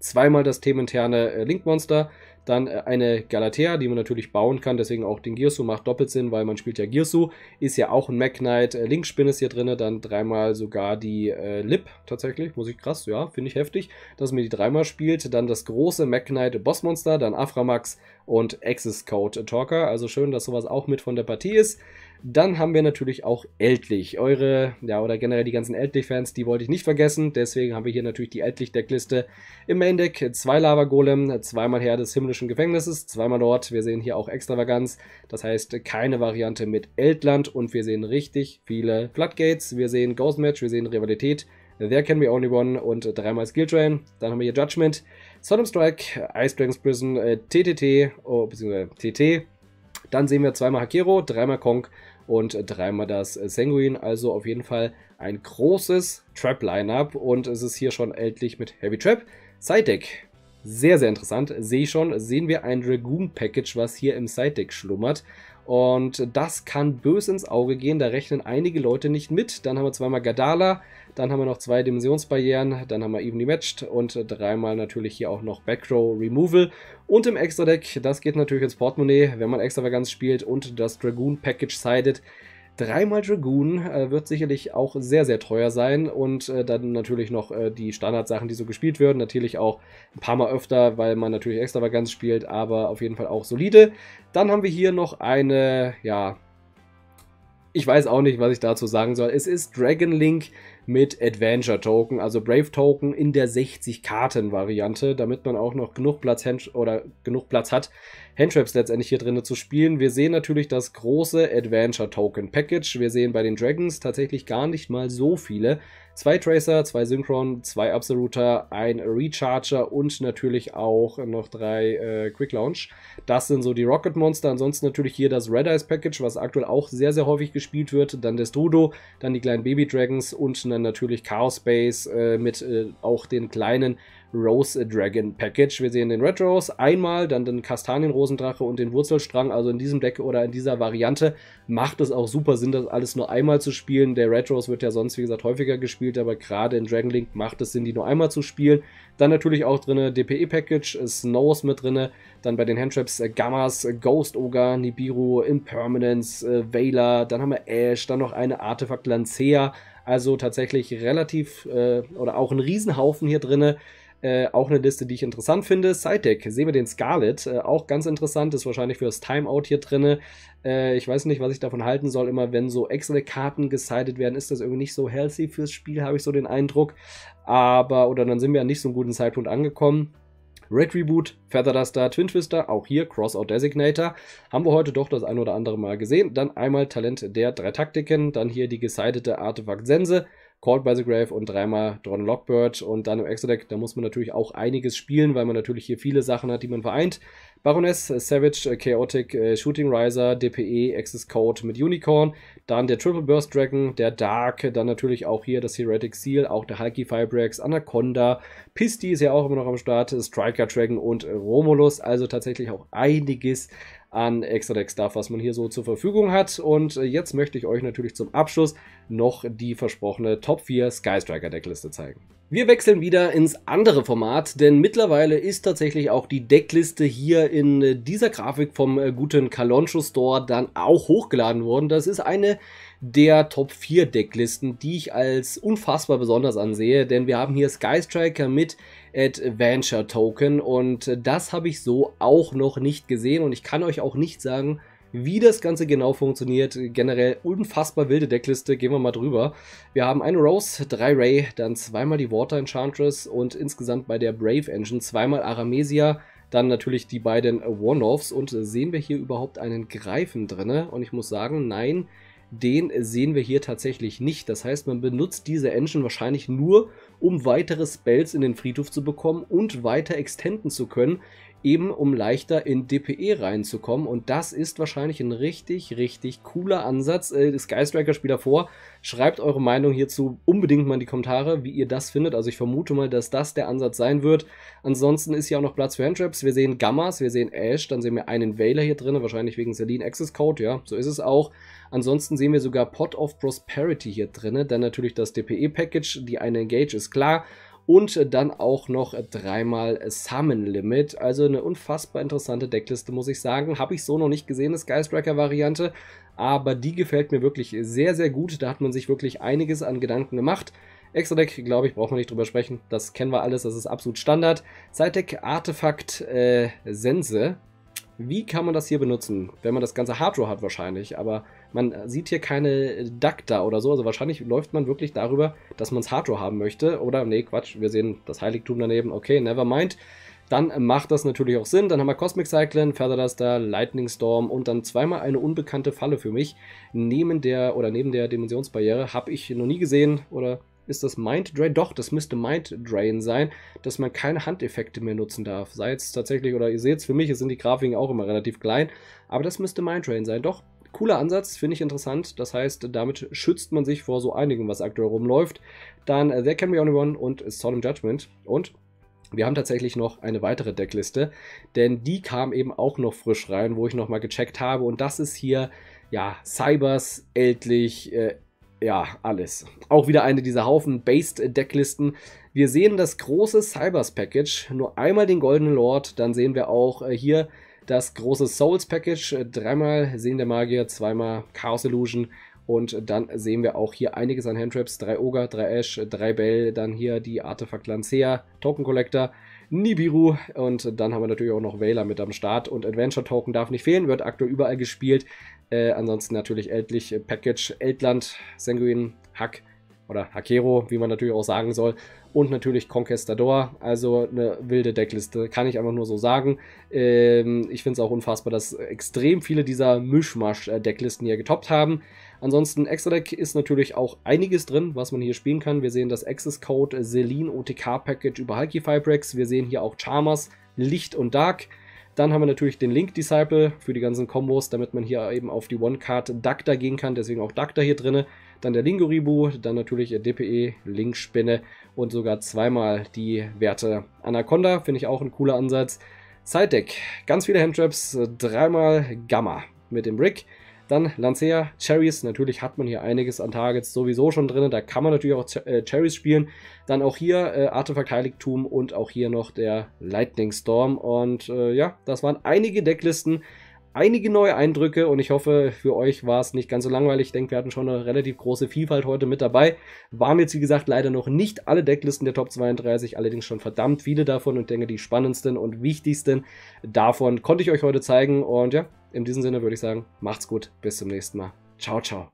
A: zweimal das themeninterne äh, Link-Monster, dann äh, eine Galatea, die man natürlich bauen kann, deswegen auch den Girsu macht doppelt Sinn, weil man spielt ja Girsu, ist ja auch ein Mac Knight, Linkspin ist hier drin, dann dreimal sogar die äh, Lip tatsächlich, muss ich krass, ja, finde ich heftig, dass man die dreimal spielt, dann das große Mac Knight Bossmonster, dann Aframax und Access Code Talker, also schön, dass sowas auch mit von der Partie ist. Dann haben wir natürlich auch Eltlich. Eure, ja, oder generell die ganzen Eltlich-Fans, die wollte ich nicht vergessen. Deswegen haben wir hier natürlich die Eltlich-Deckliste. Im Main-Deck zwei Lava-Golem, zweimal Herr des himmlischen Gefängnisses, zweimal Lord. Wir sehen hier auch Extravaganz. Das heißt, keine Variante mit Eltland. Und wir sehen richtig viele Floodgates. Wir sehen Ghost Match, wir sehen Rivalität. There Can Be Only One und dreimal Skill Train. Dann haben wir hier Judgment, Solemn Strike, Ice Dragons Prison, TTT, äh, oh, beziehungsweise TT. Dann sehen wir zweimal Hakero, dreimal Kong und dreimal das Sanguine. Also auf jeden Fall ein großes Trap-Lineup und es ist hier schon endlich mit Heavy Trap. Side-Deck, sehr, sehr interessant, sehe ich schon, sehen wir ein Dragoon-Package, was hier im Side-Deck schlummert. Und das kann bös ins Auge gehen, da rechnen einige Leute nicht mit. Dann haben wir zweimal Gadala, dann haben wir noch zwei Dimensionsbarrieren, dann haben wir Evenly Matched und dreimal natürlich hier auch noch Backrow Removal. Und im Extra-Deck, das geht natürlich ins Portemonnaie, wenn man Extravaganz spielt und das Dragoon Package sidet, Dreimal Dragoon äh, wird sicherlich auch sehr, sehr teuer sein und äh, dann natürlich noch äh, die Standardsachen, die so gespielt werden. Natürlich auch ein paar Mal öfter, weil man natürlich Extravaganz spielt, aber auf jeden Fall auch solide. Dann haben wir hier noch eine, ja, ich weiß auch nicht, was ich dazu sagen soll. Es ist Dragon Link mit Adventure Token, also Brave Token in der 60 Karten Variante, damit man auch noch genug Platz oder genug Platz hat, Handtraps letztendlich hier drin zu spielen. Wir sehen natürlich das große Adventure Token Package. Wir sehen bei den Dragons tatsächlich gar nicht mal so viele. Zwei Tracer, zwei Synchron, zwei Absoluter, ein Recharger und natürlich auch noch drei äh, Quick Launch. Das sind so die Rocket Monster. Ansonsten natürlich hier das Red Eyes Package, was aktuell auch sehr, sehr häufig gespielt wird. Dann Destrudo, dann die kleinen Baby Dragons und dann natürlich Chaos Space äh, mit äh, auch den kleinen Rose äh, Dragon Package. Wir sehen den Red Rose einmal, dann den Kastanienrosendrache und den Wurzelstrang. Also in diesem Deck oder in dieser Variante macht es auch super Sinn, das alles nur einmal zu spielen. Der Red Rose wird ja sonst, wie gesagt, häufiger gespielt, aber gerade in Dragon Link macht es Sinn, die nur einmal zu spielen. Dann natürlich auch drinne DPE Package, äh, Snows mit drinne, dann bei den Handtraps äh, Gammas, äh, Ghost Ogre, Nibiru, Impermanence, äh, Veiler, dann haben wir Ash, dann noch eine Artefakt Lancea. Also tatsächlich relativ äh, oder auch ein Riesenhaufen hier drinne. Äh, auch eine Liste, die ich interessant finde. Side-Deck, sehen wir den Scarlet, äh, auch ganz interessant, ist wahrscheinlich für das Timeout hier drin. Äh, ich weiß nicht, was ich davon halten soll, immer wenn so excel Karten gesidet werden, ist das irgendwie nicht so healthy fürs Spiel, habe ich so den Eindruck. Aber, oder dann sind wir an nicht so einem guten Zeitpunkt angekommen. Red Reboot, Feather Duster, Twin Twister, auch hier Crossout Designator. Haben wir heute doch das ein oder andere Mal gesehen. Dann einmal Talent der drei Taktiken, dann hier die gesidete Artefakt Sense Called by the Grave und dreimal Dron Lockbird. Und dann im Exodeck, da muss man natürlich auch einiges spielen, weil man natürlich hier viele Sachen hat, die man vereint. Baroness, äh, Savage, äh, Chaotic, äh, Shooting Riser, DPE, Access Code mit Unicorn, dann der Triple Burst Dragon, der Dark, dann natürlich auch hier das Heretic Seal, auch der Hulky Firebrex, Anaconda, Pisty ist ja auch immer noch am Start, Striker Dragon und Romulus, also tatsächlich auch einiges an extra Deck Stuff, was man hier so zur Verfügung hat. Und jetzt möchte ich euch natürlich zum Abschluss noch die versprochene Top 4 Sky Striker Deckliste zeigen. Wir wechseln wieder ins andere Format, denn mittlerweile ist tatsächlich auch die Deckliste hier in dieser Grafik vom guten Caloncho Store dann auch hochgeladen worden. Das ist eine der Top 4 Decklisten, die ich als unfassbar besonders ansehe, denn wir haben hier Sky Striker mit Adventure Token. Und äh, das habe ich so auch noch nicht gesehen und ich kann euch auch nicht sagen, wie das Ganze genau funktioniert, generell unfassbar wilde Deckliste, gehen wir mal drüber. Wir haben eine Rose, drei Ray, dann zweimal die Water Enchantress und insgesamt bei der Brave Engine zweimal Aramesia, dann natürlich die beiden One-Offs und äh, sehen wir hier überhaupt einen Greifen drinne? Und ich muss sagen, nein, den sehen wir hier tatsächlich nicht. Das heißt, man benutzt diese Engine wahrscheinlich nur, um weitere Spells in den Friedhof zu bekommen und weiter extenden zu können, eben um leichter in DPE reinzukommen. Und das ist wahrscheinlich ein richtig, richtig cooler Ansatz. Äh, skystriker spielt davor. Schreibt eure Meinung hierzu unbedingt mal in die Kommentare, wie ihr das findet. Also ich vermute mal, dass das der Ansatz sein wird. Ansonsten ist hier auch noch Platz für Handtraps. Wir sehen Gammas, wir sehen Ash, dann sehen wir einen Wailer hier drin, wahrscheinlich wegen Celine Access Code, ja, so ist es auch. Ansonsten sehen wir sogar Pot of Prosperity hier drin, dann natürlich das DPE-Package, die eine Engage ist klar und dann auch noch dreimal Summon Limit. Also eine unfassbar interessante Deckliste, muss ich sagen. Habe ich so noch nicht gesehen, das Skystriker-Variante, aber die gefällt mir wirklich sehr, sehr gut. Da hat man sich wirklich einiges an Gedanken gemacht. Extra-Deck, glaube ich, braucht man nicht drüber sprechen. Das kennen wir alles, das ist absolut Standard. Side-Deck, Artefakt, äh, Sense. Wie kann man das hier benutzen? Wenn man das Ganze Hardrow hat wahrscheinlich, aber man sieht hier keine äh, Dakta oder so. Also wahrscheinlich läuft man wirklich darüber, dass man es Hardrow haben möchte. Oder, nee, Quatsch, wir sehen das Heiligtum daneben. Okay, never mind. Dann macht das natürlich auch Sinn. Dann haben wir Cosmic Cyclone, Featherduster, Lightning Storm und dann zweimal eine unbekannte Falle für mich. Neben der oder neben der Dimensionsbarriere habe ich noch nie gesehen oder ist das Mind Drain? Doch, das müsste Mind Drain sein, dass man keine Handeffekte mehr nutzen darf. Sei es tatsächlich, oder ihr seht es, für mich es sind die Grafiken auch immer relativ klein, aber das müsste Mind Drain sein. Doch, cooler Ansatz, finde ich interessant. Das heißt, damit schützt man sich vor so einigem, was aktuell rumläuft. Dann äh, There Can Be Only One und Solemn Judgment. Und wir haben tatsächlich noch eine weitere Deckliste, denn die kam eben auch noch frisch rein, wo ich nochmal gecheckt habe. Und das ist hier, ja, Cybers, Eltlich, äh, ja, alles. Auch wieder eine dieser Haufen Based-Decklisten. Wir sehen das große Cybers-Package, nur einmal den Goldenen Lord, dann sehen wir auch äh, hier das große Souls Package. Äh, dreimal Sehen der Magier, zweimal Chaos Illusion. Und dann sehen wir auch hier einiges an Handtraps. Drei Ogre, drei Ash, drei Bell, dann hier die Artefakt Lancea, Token Collector, Nibiru und dann haben wir natürlich auch noch Wähler mit am Start. Und Adventure Token darf nicht fehlen, wird aktuell überall gespielt. Äh, ansonsten natürlich Eltlich, äh, Package, Eltland, Sanguine, Hack oder Hakero, wie man natürlich auch sagen soll, und natürlich Conquestador, also eine wilde Deckliste, kann ich einfach nur so sagen. Ähm, ich finde es auch unfassbar, dass extrem viele dieser Mischmasch-Decklisten hier getoppt haben. Ansonsten, Extra-Deck ist natürlich auch einiges drin, was man hier spielen kann. Wir sehen das Access Code, Selene, OTK-Package über Halki Fibrex. Wir sehen hier auch Charmers, Licht und Dark. Dann haben wir natürlich den Link Disciple für die ganzen Kombos, damit man hier eben auf die One-Card Dacta gehen kann. Deswegen auch Dacta hier drinne dann der Lingoribu, dann natürlich DPE, Linkspinne und sogar zweimal die Werte Anaconda, finde ich auch ein cooler Ansatz. Side Deck, ganz viele Handtraps, dreimal Gamma mit dem Brick. Dann Lancea, Cherries, natürlich hat man hier einiges an Targets sowieso schon drin, da kann man natürlich auch äh, Cherries spielen. Dann auch hier äh, Artefakt Heiligtum und auch hier noch der Lightning Storm und äh, ja, das waren einige Decklisten, einige neue Eindrücke und ich hoffe, für euch war es nicht ganz so langweilig. Ich denke, wir hatten schon eine relativ große Vielfalt heute mit dabei. Waren jetzt, wie gesagt, leider noch nicht alle Decklisten der Top 32, allerdings schon verdammt viele davon und denke, die spannendsten und wichtigsten davon konnte ich euch heute zeigen. Und ja, in diesem Sinne würde ich sagen, macht's gut, bis zum nächsten Mal. Ciao, ciao.